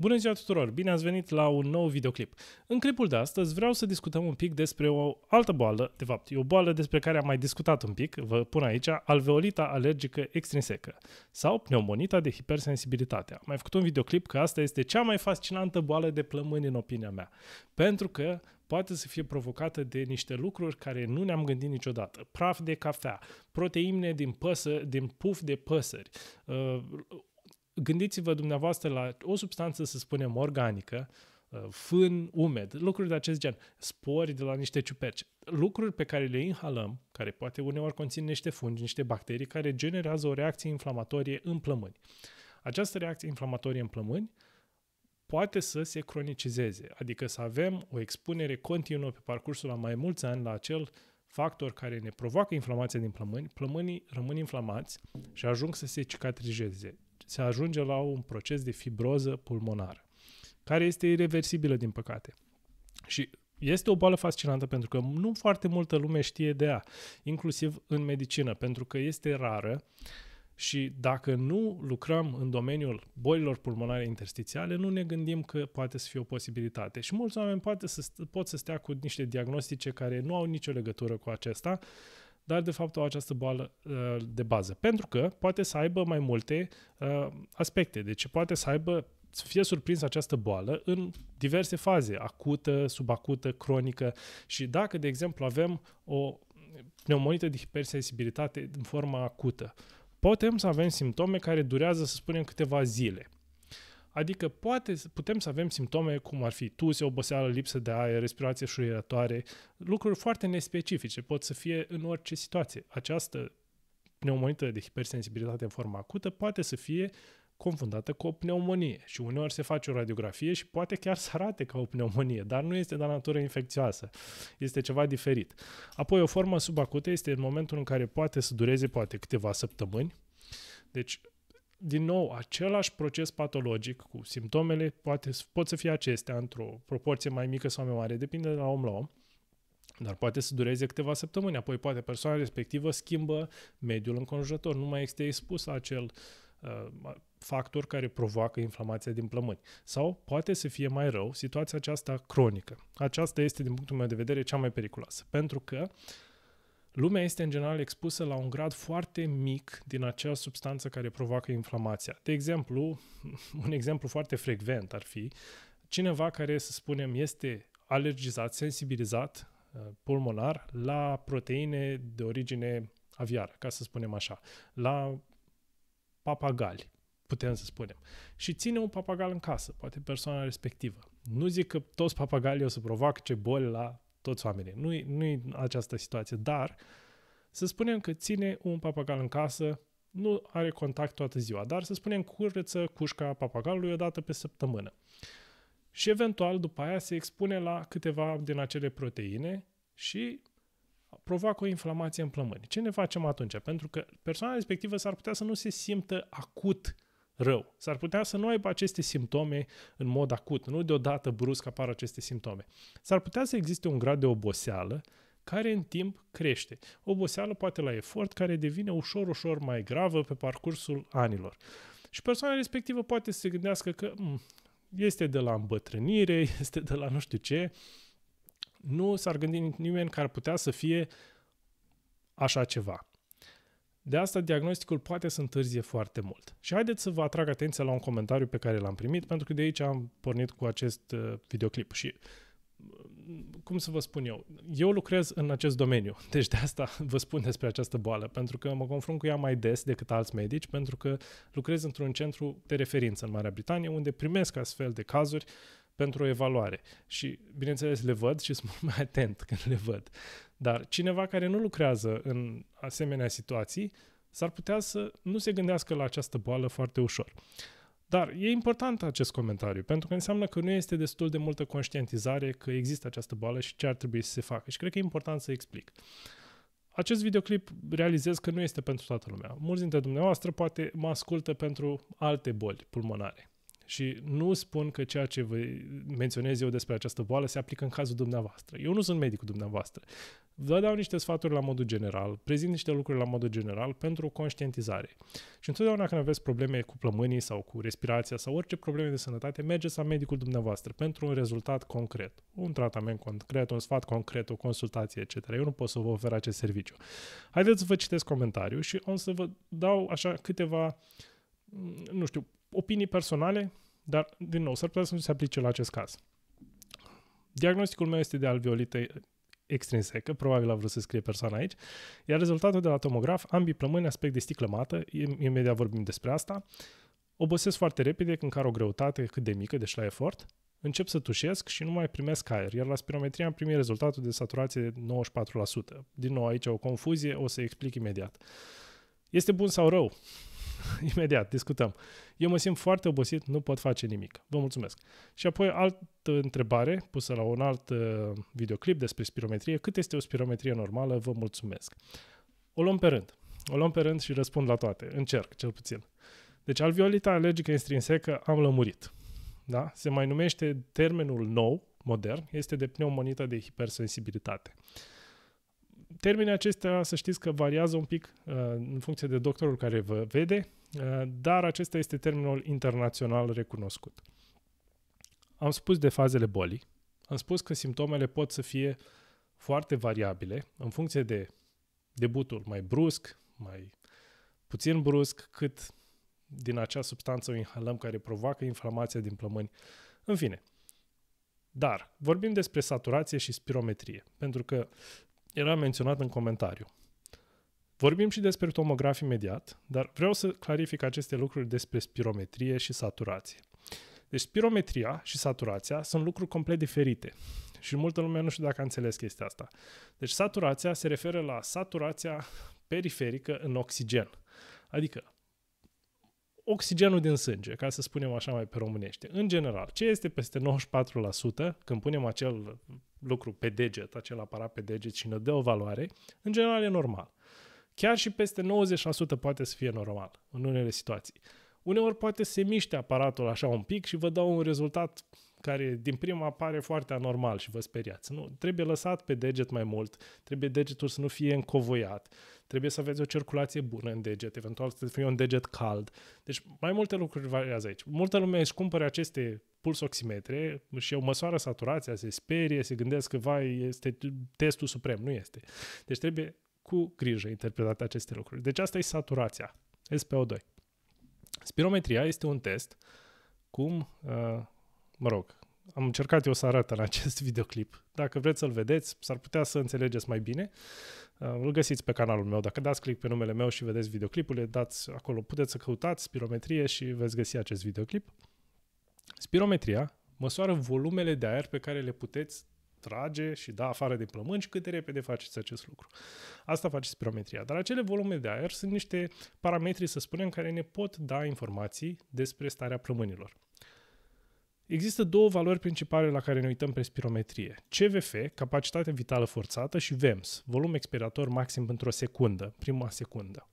Bună ziua tuturor! Bine ați venit la un nou videoclip. În clipul de astăzi vreau să discutăm un pic despre o altă boală, de fapt, e o boală despre care am mai discutat un pic, vă pun aici, alveolita alergică extrinsecă sau pneumonita de hipersensibilitate. Am mai făcut un videoclip că asta este cea mai fascinantă boală de plămâni în opinia mea, pentru că poate să fie provocată de niște lucruri care nu ne-am gândit niciodată. Praf de cafea, proteine din, păsă, din puf de păsări, uh, gândiți-vă dumneavoastră la o substanță, să spunem, organică, uh, fân umed, lucruri de acest gen, spori de la niște ciuperci, lucruri pe care le inhalăm, care poate uneori conțin niște fungi, niște bacterii, care generează o reacție inflamatorie în plămâni. Această reacție inflamatorie în plămâni poate să se cronicizeze, adică să avem o expunere continuă pe parcursul la mai mulți ani la acel factor care ne provoacă inflamația din plămâni, plămânii rămân inflamați și ajung să se cicatrizeze se ajunge la un proces de fibroză pulmonară, care este irreversibilă, din păcate. Și este o boală fascinantă pentru că nu foarte multă lume știe de ea, inclusiv în medicină, pentru că este rară și dacă nu lucrăm în domeniul bolilor pulmonare interstițiale, nu ne gândim că poate să fie o posibilitate. Și mulți oameni poate să, pot să stea cu niște diagnostice care nu au nicio legătură cu acesta, dar de fapt au această boală uh, de bază. Pentru că poate să aibă mai multe uh, aspecte. Deci poate să aibă să fie surprins această boală în diverse faze, acută, subacută, cronică și dacă, de exemplu, avem o pneumonită de hipersensibilitate în forma acută, putem să avem simptome care durează, să spunem, câteva zile. Adică poate putem să avem simptome cum ar fi tuse, oboseală, lipsă de aer, respirație șuierătoare, lucruri foarte nespecifice, pot să fie în orice situație. Această pneumonită de hipersensibilitate în formă acută poate să fie confundată cu o pneumonie și uneori se face o radiografie și poate chiar să arate ca o pneumonie, dar nu este de natură infecțioasă, este ceva diferit. Apoi o formă subacută este în momentul în care poate să dureze poate câteva săptămâni, deci din nou, același proces patologic cu simptomele poate, pot să fie acestea într-o proporție mai mică sau mai mare, depinde de la om la om, dar poate să dureze câteva săptămâni, apoi poate persoana respectivă schimbă mediul înconjurător, nu mai este expus la acel uh, factor care provoacă inflamația din plămâni. Sau poate să fie mai rău situația aceasta cronică. Aceasta este, din punctul meu de vedere, cea mai periculoasă, pentru că uh, Lumea este în general expusă la un grad foarte mic din acea substanță care provoacă inflamația. De exemplu, un exemplu foarte frecvent ar fi cineva care, să spunem, este alergizat, sensibilizat uh, pulmonar la proteine de origine aviară, ca să spunem așa, la papagali, putem să spunem. Și ține un papagal în casă, poate persoana respectivă. Nu zic că toți papagalii o să ce boli la toți oamenii. nu e, nu e această situație, dar să spunem că ține un papagal în casă, nu are contact toată ziua, dar să spunem curăță cușca papagalului o dată pe săptămână. Și eventual după aia se expune la câteva din acele proteine și provoacă o inflamație în plămâni. Ce ne facem atunci? Pentru că persoana respectivă s-ar putea să nu se simtă acut uh, rău. S-ar putea să nu aibă aceste simptome în mod acut, nu deodată brusc apar aceste simptome. S-ar putea să existe un grad de oboseală care în timp crește. Oboseală poate la efort care devine ușor, ușor mai gravă pe parcursul anilor. Și persoana respectivă poate să se gândească că m- mm, este de la îmbătrânire, este de la nu știu ce. Nu s-ar gândi nimeni că ar putea să fie așa ceva. De asta, diagnosticul poate să întârzie foarte mult. Și haideți să vă atrag atenția la un comentariu pe care l-am primit, pentru că de aici am pornit cu acest uh, videoclip și uh, cum să vă spun eu, eu lucrez în acest domeniu, deci de asta vă spun despre această boală, pentru că mă confrunt cu ea mai des decât alți medici, pentru că lucrez într-un centru de referință în Marea Britanie, unde primesc astfel de cazuri pentru o evaluare. Și, bineînțeles, le văd și sunt mult mai atent când le văd. Dar cineva care nu lucrează în asemenea situații s-ar putea să nu se gândească la această boală foarte ușor. Dar e important acest comentariu, pentru că înseamnă că nu este destul de multă conștientizare că există această boală și ce ar trebui să se facă. Și cred că e important să explic. Acest videoclip realizez că nu este pentru toată lumea. Mulți dintre dumneavoastră poate mă ascultă pentru alte boli pulmonare. Și nu spun că ceea ce vă menționez eu despre această boală se aplică în cazul dumneavoastră. Eu nu sunt medicul dumneavoastră. Vă dau niște sfaturi la modul general, prezint niște lucruri la modul general pentru conștientizare. Și întotdeauna când aveți probleme cu plămânii sau cu respirația sau orice probleme de sănătate, mergeți la medicul dumneavoastră pentru un rezultat concret, un tratament concret, un sfat concret, o consultație, etc. Eu nu pot să vă ofer acest serviciu. Haideți să vă citesc comentariul și o să vă dau așa câteva nu știu, opinii personale, dar, din nou, s-ar putea să nu se aplice la acest caz. Diagnosticul meu este de alveolită extrinsecă, probabil a vrut să scrie persoana aici, iar rezultatul de la tomograf, ambii plămâni, aspect de sticlă mată, imediat vorbim despre asta, obosesc foarte repede când car o greutate cât de mică, deci la efort, încep să tușesc și nu mai primesc aer, iar la spirometrie am primit rezultatul de saturație de 94%. Din nou, aici o confuzie, o să explic imediat. Este bun sau rău? imediat, discutăm. Eu mă simt foarte obosit, nu pot face nimic. Vă mulțumesc. Și apoi altă întrebare pusă la un alt uh, videoclip despre spirometrie. Cât este o spirometrie normală? Vă mulțumesc. O luăm pe rând. O luăm pe rând și răspund la toate. Încerc, cel puțin. Deci alveolita alergică intrinsecă am lămurit. Da? Se mai numește termenul nou, modern, este de pneumonită de hipersensibilitate. Uh, Termenii acestea, să știți că variază un pic uh, în funcție de doctorul care vă vede, uh, dar acesta este termenul internațional recunoscut. Am spus de fazele bolii, am spus că simptomele pot să fie foarte variabile în funcție de debutul mai brusc, mai puțin brusc, cât din acea substanță o inhalăm care provoacă inflamația din plămâni. În fine, dar vorbim despre saturație și spirometrie, pentru că era menționat în comentariu. Vorbim și despre tomograf imediat, dar vreau să clarific aceste lucruri despre spirometrie și saturație. Deci spirometria și saturația sunt lucruri complet diferite și multă lume nu știu dacă a înțeles chestia asta. Deci saturația se referă la saturația periferică în oxigen. Adică oxigenul din sânge, ca să spunem așa mai pe românește. În general, ce este peste 94%, când punem acel lucru pe deget, acel aparat pe deget și ne dă o valoare, în general e normal. Chiar și peste 90% poate să fie normal în unele situații. Uneori poate se miște aparatul așa un pic și vă dau un rezultat care din prima pare foarte anormal și vă speriați. Nu, trebuie lăsat pe deget mai mult, trebuie degetul să nu fie încovoiat, trebuie să aveți o circulație bună în deget, eventual să fie un deget cald. Deci mai multe lucruri variază aici. Multă lume își cumpără aceste pulsoximetre și eu măsoară saturația, se sperie, se gândesc că, vai, este testul suprem. Nu este. Deci trebuie cu grijă interpretate aceste lucruri. Deci asta e saturația, SPO2. Spirometria este un test cum, uh, mă rog, am încercat eu să arăt în acest videoclip. Dacă vreți să-l vedeți, s-ar putea să înțelegeți mai bine. Uh, îl găsiți pe canalul meu. Dacă dați click pe numele meu și vedeți videoclipurile, dați acolo, puteți să căutați spirometrie și veți găsi acest videoclip. Spirometria măsoară volumele de aer pe care le puteți trage și da afară de și cât de repede faceți acest lucru. Asta face spirometria. Dar acele volume de aer sunt niște parametri, să spunem, care ne pot da informații despre starea plămânilor. Există două valori principale la care ne uităm pe spirometrie. CVF, capacitate vitală forțată, și VEMS, volum expirator maxim într-o secundă, prima secundă.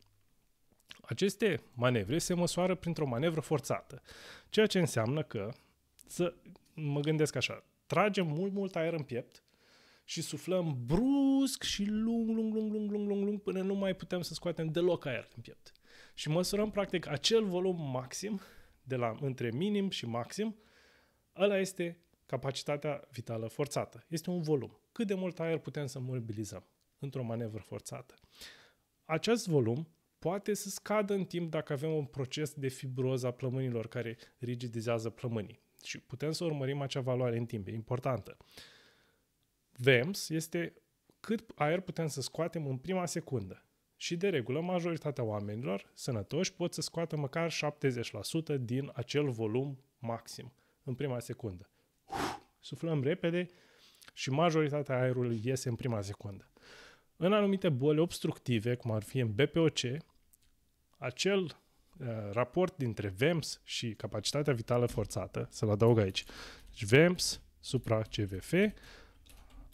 Aceste manevre se măsoară printr-o manevră forțată, ceea ce înseamnă că, să mă gândesc așa, tragem mult, mult aer în piept și suflăm brusc și lung, lung, lung, lung, lung, lung, lung, până nu mai putem să scoatem deloc aer în piept. Și măsurăm, practic, acel volum maxim de la între minim și maxim, Ăla este capacitatea vitală forțată. Este un volum. Cât de mult aer putem să mobilizăm într-o manevră forțată. Acest volum poate să scadă în timp dacă avem un proces de fibroză a plămânilor care rigidizează plămânii. Și putem să urmărim acea valoare în timp, e importantă. VEMS este cât aer putem să scoatem în prima secundă. Și de regulă, majoritatea oamenilor sănătoși pot să scoată măcar 70% din acel volum maxim în prima secundă. Uf, suflăm repede și majoritatea aerului iese în prima secundă. În anumite boli obstructive, cum ar fi în BPOC, acel uh, raport dintre VEMS și capacitatea vitală forțată, să-l adaug aici, deci VEMS supra CVF,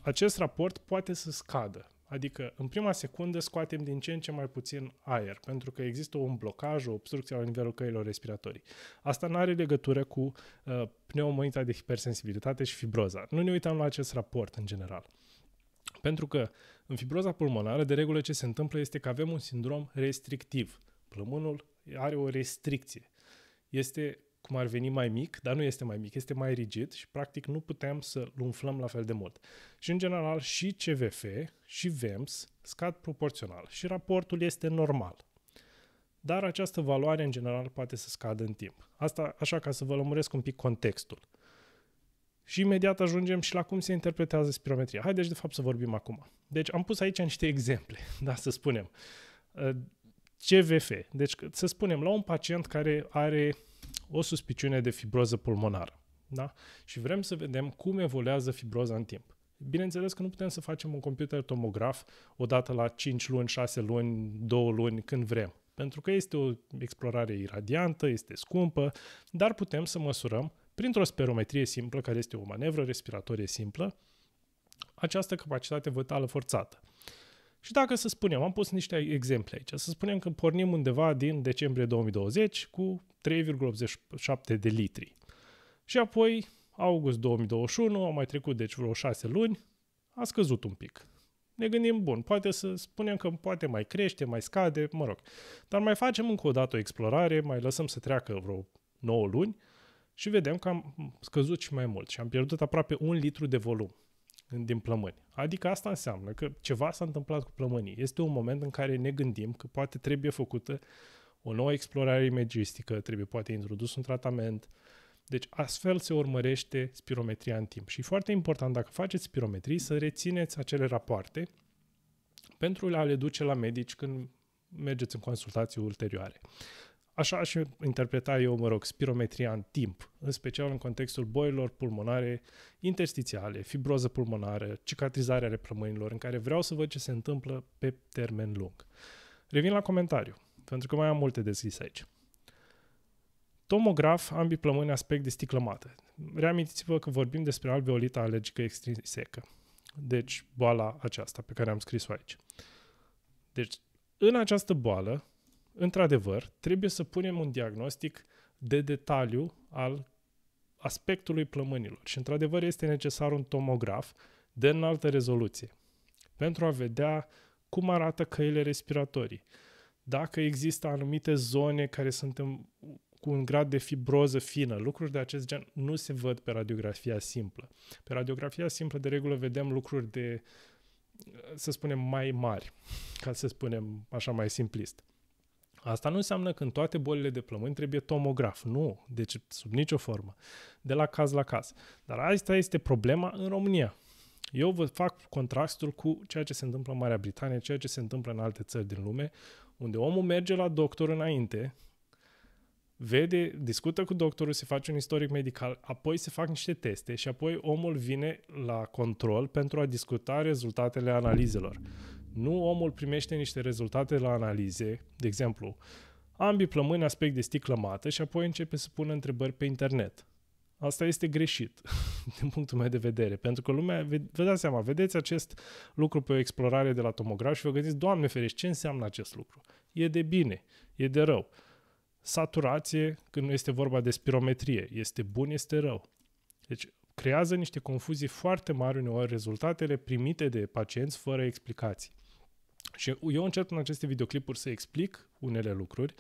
acest raport poate să scadă Adică, în prima secundă scoatem din ce în ce mai puțin aer, pentru că există un blocaj, o obstrucție la nivelul căilor respiratorii. Asta nu are legătură cu uh, pneumonita de hipersensibilitate și fibroza. Nu ne uităm la acest raport în general. Pentru că în fibroza pulmonară, de regulă, ce se întâmplă este că avem un sindrom restrictiv. Plămânul are o restricție. Este cum ar veni mai mic, dar nu este mai mic, este mai rigid și practic nu puteam să-l umflăm la fel de mult. Și în general și CVF și VEMS scad proporțional și raportul este normal. Dar această valoare în general poate să scadă în timp. Asta așa ca să vă lămuresc un pic contextul. Și imediat ajungem și la cum se interpretează spirometria. Haideți de fapt să vorbim acum. Deci am pus aici niște exemple, da, să spunem. CVF. Deci să spunem, la un pacient care are o suspiciune de fibroză pulmonară. Da? Și vrem să vedem cum evoluează fibroza în timp. Bineînțeles că nu putem să facem un computer tomograf odată la 5 luni, 6 luni, 2 luni, când vrem. Pentru că este o explorare iradiantă, este scumpă, dar putem să măsurăm printr-o sperometrie simplă, care este o manevră respiratorie simplă, această capacitate vitală forțată. Și dacă să spunem, am pus niște exemple aici, să spunem că pornim undeva din decembrie 2020 cu 3,87 de litri. Și apoi, august 2021, au mai trecut deci vreo 6 luni, a scăzut un pic. Ne gândim, bun, poate să spunem că poate mai crește, mai scade, mă rog. Dar mai facem încă o dată o explorare, mai lăsăm să treacă vreo 9 luni și vedem că am scăzut și mai mult și am pierdut aproape un litru de volum din plămâni. Adică asta înseamnă că ceva s-a întâmplat cu plămânii. Este un moment în care ne gândim că poate trebuie făcută o nouă explorare imagistică, trebuie poate introdus un tratament. Deci astfel se urmărește spirometria în timp. Și e foarte important dacă faceți spirometrii să rețineți acele rapoarte pentru a le duce la medici când mergeți în consultații ulterioare. Așa aș interpreta eu, mă rog, spirometria în timp, în special în contextul boilor pulmonare interstițiale, fibroză pulmonară, cicatrizarea plămânilor, în care vreau să văd ce se întâmplă pe termen lung. Revin la comentariu, pentru că mai am multe de zis aici. Tomograf, ambii plămâni aspect de mată. Reamintiți-vă că vorbim despre alveolita alergică extrinsecă. Deci, boala aceasta pe care am scris-o aici. Deci, în această boală, într-adevăr, trebuie să punem un diagnostic de detaliu al aspectului plămânilor. Și, într-adevăr, este necesar un tomograf de înaltă rezoluție pentru a vedea cum arată căile respiratorii, dacă există anumite zone care sunt în, cu un grad de fibroză fină. Lucruri de acest gen nu se văd pe radiografia simplă. Pe radiografia simplă, de regulă, vedem lucruri de, să spunem, mai mari, ca să spunem așa mai simplist. Asta nu înseamnă că în toate bolile de plămâni trebuie tomograf. Nu, deci sub nicio formă. De la caz la caz. Dar asta este problema în România. Eu vă fac contrastul cu ceea ce se întâmplă în Marea Britanie, ceea ce se întâmplă în alte țări din lume, unde omul merge la doctor înainte, vede, discută cu doctorul, se face un istoric medical, apoi se fac niște teste și apoi omul vine la control pentru a discuta rezultatele analizelor. Nu omul primește niște rezultate la analize, de exemplu, ambii plămâni aspect de sticlă mată și apoi începe să pună întrebări pe internet. Asta este greșit, din punctul meu de vedere, pentru că lumea, vă dați seama, vedeți acest lucru pe o explorare de la tomograf și vă gândiți, Doamne ferești, ce înseamnă acest lucru? E de bine, e de rău. Saturație, când nu este vorba de spirometrie, este bun, este rău. Deci creează niște confuzii foarte mari uneori rezultatele primite de pacienți fără explicații. Și eu încerc în aceste videoclipuri să explic unele lucruri,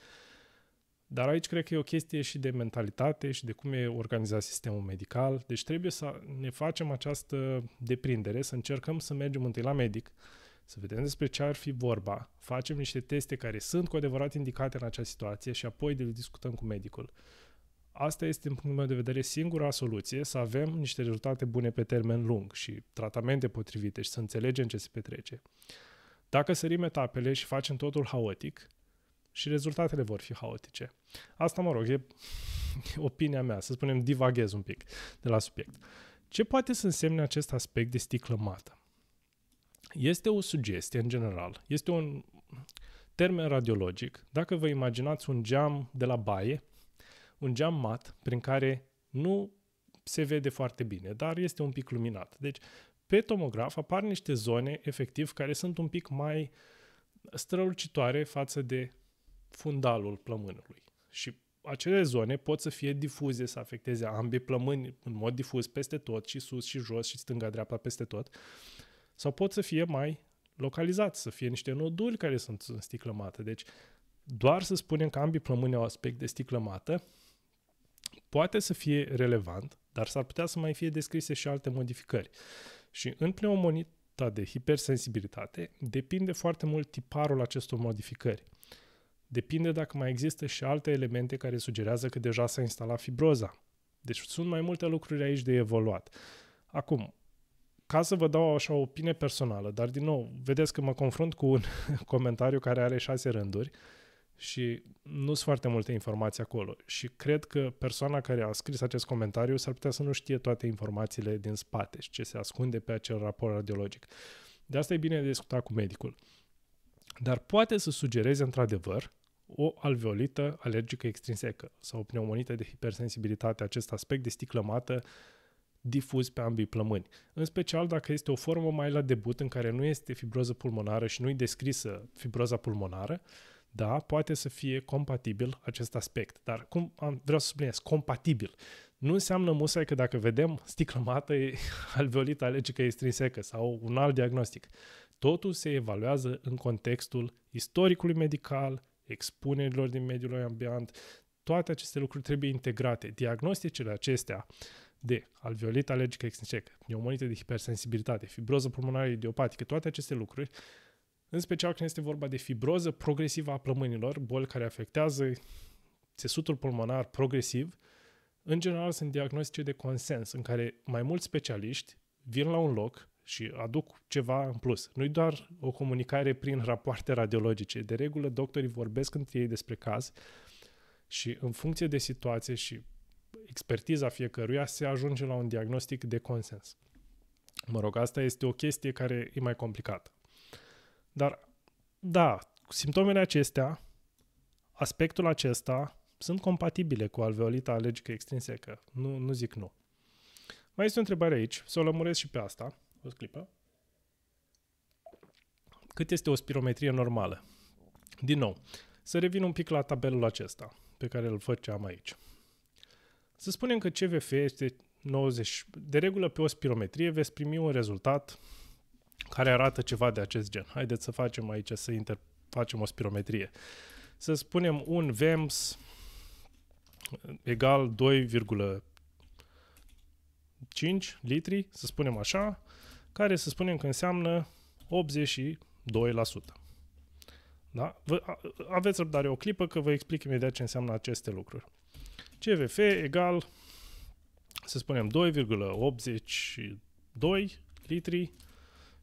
dar aici cred că e o chestie și de mentalitate și de cum e organizat sistemul medical. Deci trebuie să ne facem această deprindere, să încercăm să mergem întâi la medic, să vedem despre ce ar fi vorba, facem niște teste care sunt cu adevărat indicate în acea situație și apoi le discutăm cu medicul asta este, din punctul meu de vedere, singura soluție să avem niște rezultate bune pe termen lung și tratamente potrivite și să înțelegem ce se petrece. Dacă sărim etapele și facem totul haotic, și rezultatele vor fi haotice. Asta, mă rog, e opinia mea, să spunem, divaghez un pic de la subiect. Ce poate să însemne acest aspect de sticlă mată? Este o sugestie, în general, este un termen radiologic. Dacă vă imaginați un geam de la baie, un geam mat prin care nu se vede foarte bine, dar este un pic luminat. Deci, pe tomograf apar niște zone, efectiv, care sunt un pic mai strălucitoare față de fundalul plămânului. Și acele zone pot să fie difuze, să afecteze ambii plămâni în mod difuz peste tot, și sus, și jos, și stânga-dreapta, peste tot. Sau pot să fie mai localizați, să fie niște noduri care sunt în sticlă mată. Deci, doar să spunem că ambii plămâni au aspect de sticlă mată, poate să fie relevant, dar s-ar putea să mai fie descrise și alte modificări. Și în pneumonita de hipersensibilitate depinde foarte mult tiparul acestor modificări. Depinde dacă mai există și alte elemente care sugerează că deja s-a instalat fibroza. Deci sunt mai multe lucruri aici de evoluat. Acum, ca să vă dau așa o opinie personală, dar din nou, vedeți că mă confrunt cu un comentariu care are șase rânduri, uh, și nu sunt foarte multe informații acolo. Și cred că persoana care a scris acest comentariu s-ar putea să nu știe toate informațiile din spate și ce se ascunde pe acel raport radiologic. De asta e bine de discutat cu medicul. Dar poate să sugereze într-adevăr o alveolită alergică extrinsecă sau o pneumonită de hipersensibilitate, acest aspect de sticlămată difuz pe ambii plămâni. În special dacă este o formă mai la debut în care nu este fibroză pulmonară și nu-i descrisă fibroza pulmonară, da, poate să fie compatibil acest aspect. Dar cum am, vreau să subliniez, compatibil. Nu înseamnă musai că dacă vedem sticlămată alveolita alergică extrinsecă sau un alt diagnostic. Totul se evaluează în contextul istoricului medical, expunerilor din mediul ambient, toate aceste lucruri trebuie integrate. Diagnosticele acestea de alveolită alergică extrinsecă, pneumonită de hipersensibilitate, fibroză pulmonară idiopatică, toate aceste lucruri în special când este vorba de fibroză progresivă a plămânilor, boli care afectează țesutul pulmonar progresiv, în general sunt diagnostice de consens, în care mai mulți specialiști vin la un loc și aduc ceva în plus. Nu-i doar o comunicare prin rapoarte radiologice. De regulă, doctorii vorbesc între ei despre caz și în funcție de situație și expertiza fiecăruia se ajunge la un diagnostic de consens. Mă rog, asta este o chestie care e mai complicată. Dar, da, simptomele acestea, aspectul acesta, sunt compatibile cu alveolita alergică extrinsecă. Nu, nu zic nu. Mai este o întrebare aici, să o lămuresc și pe asta. O clipă. Cât este o spirometrie normală? Din nou, să revin un pic la tabelul acesta pe care îl făceam aici. Să spunem că CVF este 90. De regulă, pe o spirometrie veți primi un rezultat care arată ceva de acest gen. Haideți să facem aici, să inter- facem o spirometrie. Să spunem un VEMS egal 2,5 litri, să spunem așa, care să spunem că înseamnă 82%. Da? aveți răbdare o clipă că vă explic imediat ce înseamnă aceste lucruri. CVF egal, să spunem, 2,82 litri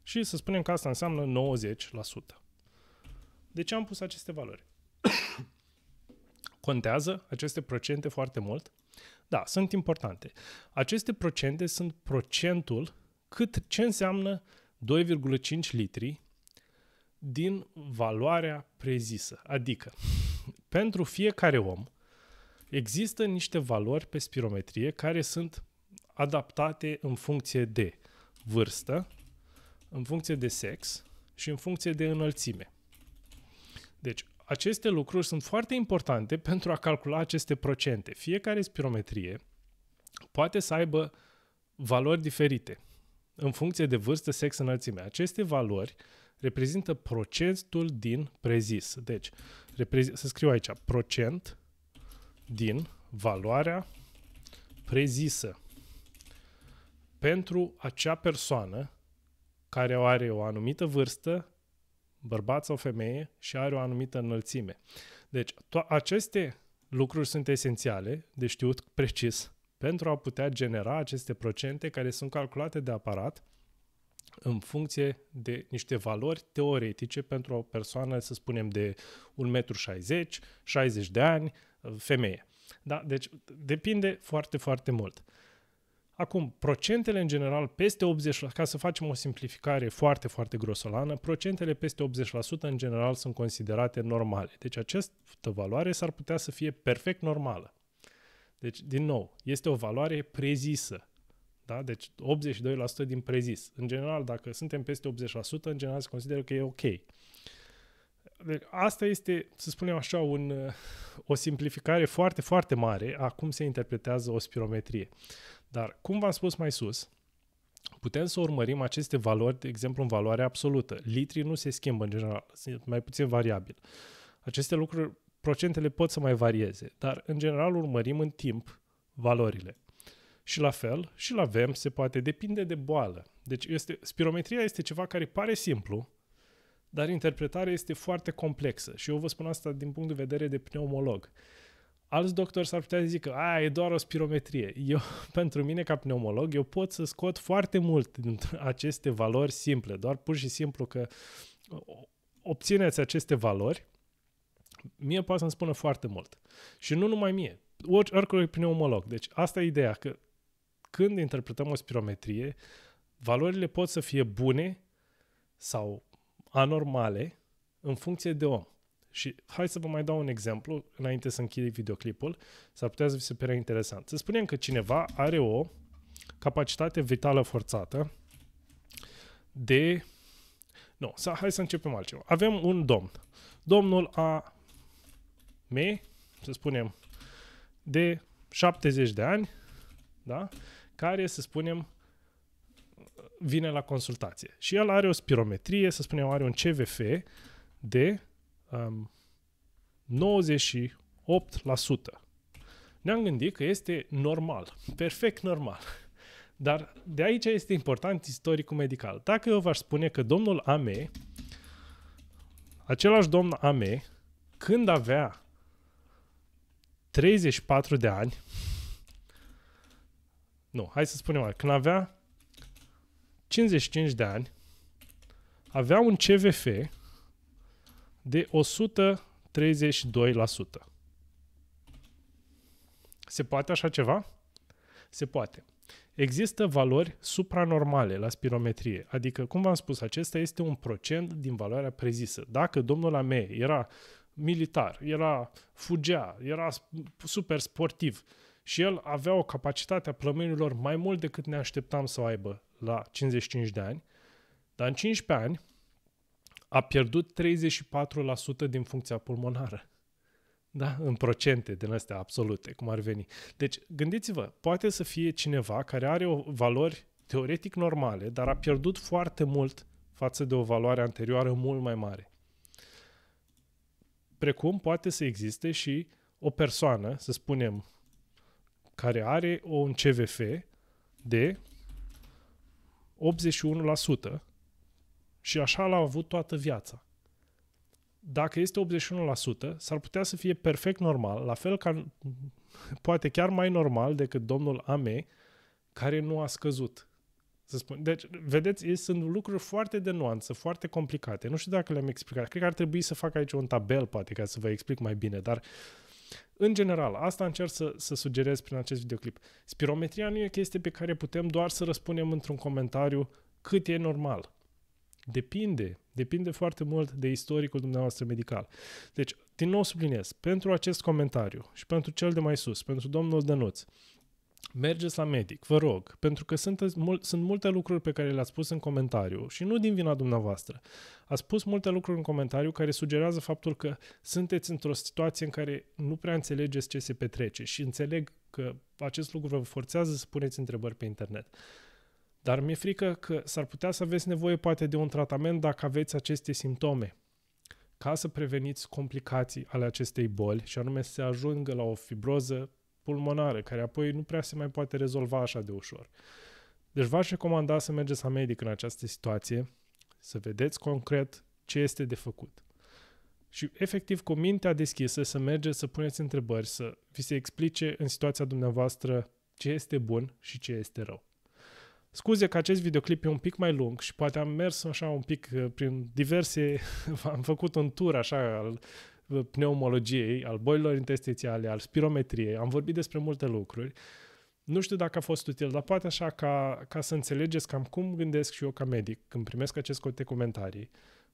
și să spunem că asta înseamnă 90%. De ce am pus aceste valori? Contează aceste procente foarte mult? Da, sunt importante. Aceste procente sunt procentul cât ce înseamnă 2,5 litri din valoarea prezisă. Adică, pentru fiecare om există niște valori pe spirometrie care sunt adaptate în funcție de vârstă, în funcție de sex și în funcție de înălțime. Deci, aceste lucruri sunt foarte importante pentru a calcula aceste procente. Fiecare spirometrie poate să aibă valori diferite în funcție de vârstă, sex, înălțime. Aceste valori reprezintă procentul din prezis. Deci, să scriu aici, procent din valoarea prezisă pentru acea persoană care are o anumită vârstă, bărbat sau femeie, și are o anumită înălțime. Deci, to- aceste lucruri sunt esențiale de știut precis pentru a putea genera aceste procente care sunt calculate de aparat în funcție de niște valori teoretice pentru o persoană, să spunem, de 1,60 m, 60 de ani, femeie. Da? Deci depinde foarte, foarte mult. Uh, Acum, procentele în general peste 80%, ca să facem o simplificare foarte, foarte grosolană, procentele peste 80% în general sunt considerate normale. Deci această valoare s-ar putea să fie perfect normală. Deci, din nou, este o valoare prezisă. Da? Deci 82% din prezis. În general, dacă suntem peste 80%, în general se consideră că e ok. Deci asta este, să spunem așa, un, o simplificare foarte, foarte mare a cum se interpretează o spirometrie. Dar, cum v-am spus mai sus, putem să urmărim aceste valori, de exemplu, în valoare absolută. Litrii nu se schimbă în general, sunt mai puțin variabil. Aceste lucruri, procentele pot să mai varieze, dar în general urmărim în timp valorile. Și la fel, și la VEM se poate, depinde de boală. Deci este, spirometria este ceva care pare simplu, dar interpretarea este foarte complexă. Și eu vă spun asta din punct de vedere de pneumolog. Alți doctori s-ar putea să zică, a, e doar o spirometrie. Eu, pentru mine, ca pneumolog, eu pot să scot foarte mult din aceste valori simple, doar pur și simplu că obțineți aceste valori, mie poate să-mi spună foarte mult. Și nu numai mie, oricui pneumolog. Deci asta e ideea, că când interpretăm o spirometrie, valorile pot să fie bune sau anormale în funcție de om. Și hai să vă mai dau un exemplu, înainte să închid videoclipul, s-ar putea să vi se pare interesant. Să spunem că cineva are o capacitate vitală forțată de... Nu, să, hai să începem altceva. Avem un domn. Domnul A. me, să spunem, de 70 de ani, da? care, să spunem, vine la consultație. Și el are o spirometrie, să spunem, are un CVF de um, 98% ne-am gândit că este normal, perfect normal. Dar de aici este important istoricul medical. Dacă eu v-aș spune că domnul Ame, același domn Ame, când avea 34 de ani, nu, hai să spunem mai, când avea 55 de ani, avea un CVF de 132%. Se poate așa ceva? Se poate. Există valori supranormale la spirometrie, adică, cum v-am spus, acesta este un procent din valoarea prezisă. Dacă domnul mea era militar, era fugea, era super sportiv și el avea o capacitate a plămânilor mai mult decât ne așteptam să o aibă la 55 de ani, dar în 15 ani a pierdut 34% din funcția pulmonară. Da? În procente din astea absolute, cum ar veni. Deci, gândiți-vă, poate să fie cineva care are o valori teoretic normale, dar a pierdut foarte mult față de o valoare anterioară mult mai mare. Precum poate să existe și o persoană, să spunem, care are un CVF de 81%, și așa l-a avut toată viața. Dacă este 81%, s-ar putea să fie perfect normal, la fel ca poate chiar mai normal decât domnul Ame, care nu a scăzut. Să spun. Deci, vedeți, sunt lucruri foarte de nuanță, foarte complicate. Nu știu dacă le-am explicat. Cred că ar trebui să fac aici un tabel, poate, ca să vă explic mai bine, dar în general, asta încerc să, să sugerez prin acest videoclip. Spirometria nu e o chestie pe care putem doar să răspunem într-un comentariu cât e normal. Depinde, depinde foarte mult de istoricul dumneavoastră medical. Deci, din nou subliniez, pentru acest comentariu și pentru cel de mai sus, pentru domnul Dănuț, mergeți la medic, vă rog, pentru că sunt, sunt multe lucruri pe care le-ați spus în comentariu și nu din vina dumneavoastră. Ați spus multe lucruri în comentariu care sugerează faptul că sunteți într-o situație în care nu prea înțelegeți ce se petrece și înțeleg că acest lucru vă forțează să puneți întrebări pe internet. Dar mi-e frică că s-ar putea să aveți nevoie poate de un tratament dacă aveți aceste simptome. Ca să preveniți complicații ale acestei boli și anume să se ajungă la o fibroză pulmonară, care apoi nu prea se mai poate rezolva așa de ușor. Deci v-aș recomanda să mergeți la medic în această situație, să vedeți concret ce este de făcut. Și efectiv cu mintea deschisă să mergeți să puneți întrebări, să vi se explice în situația dumneavoastră ce este bun și ce este rău. Scuze că acest videoclip e un pic mai lung și poate am mers așa un pic uh, prin diverse, am făcut un tur așa al uh, pneumologiei, al boilor intestinale, al spirometriei, am vorbit despre multe lucruri. Nu știu dacă a fost util, dar poate așa ca, ca să înțelegeți cam cum gândesc și eu ca medic când primesc aceste comentarii,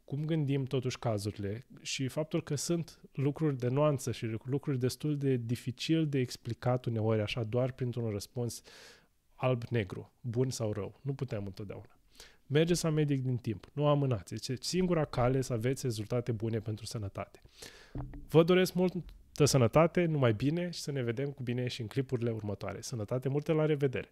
cum gândim totuși cazurile și faptul că sunt lucruri de nuanță și lucruri destul de dificil de explicat uneori așa doar printr-un răspuns alb-negru, bun sau rău. Nu puteam întotdeauna. Mergeți la medic din timp, nu amânați. Deci, deci singura cale să aveți rezultate bune pentru sănătate. Vă doresc multă sănătate, numai bine și să ne vedem cu bine și în clipurile următoare. Sănătate multe la revedere!